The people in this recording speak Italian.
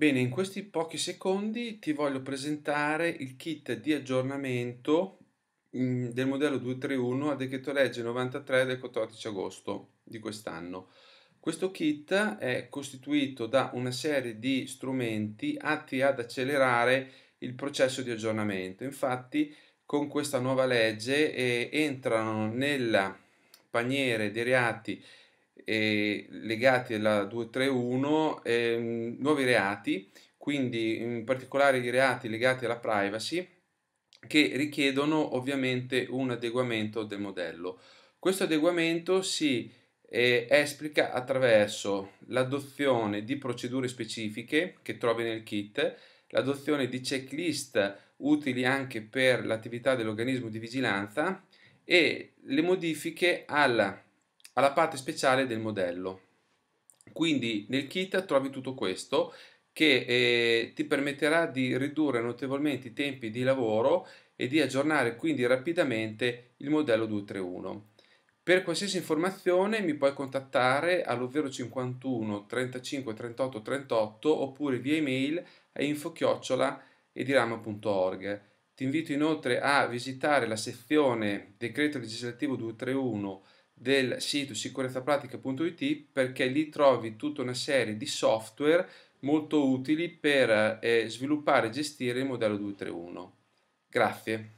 Bene, in questi pochi secondi ti voglio presentare il kit di aggiornamento mm, del modello 231 a decreto legge 93 del 14 agosto di quest'anno. Questo kit è costituito da una serie di strumenti atti ad accelerare il processo di aggiornamento. Infatti, con questa nuova legge eh, entrano nel paniere dei reati eh, legati alla 231 eh, nuovi reati, quindi in particolare i reati legati alla privacy che richiedono ovviamente un adeguamento del modello. Questo adeguamento si eh, esplica attraverso l'adozione di procedure specifiche che trovi nel kit, l'adozione di checklist utili anche per l'attività dell'organismo di vigilanza e le modifiche alla alla parte speciale del modello. Quindi nel kit trovi tutto questo che eh, ti permetterà di ridurre notevolmente i tempi di lavoro e di aggiornare quindi rapidamente il modello 231. Per qualsiasi informazione mi puoi contattare allo 051 35 38 38 oppure via email a infochiocciola edirama.org. Ti invito inoltre a visitare la sezione Decreto Legislativo 231 del sito sicurezzapratica.it perché lì trovi tutta una serie di software molto utili per eh, sviluppare e gestire il modello 231. Grazie.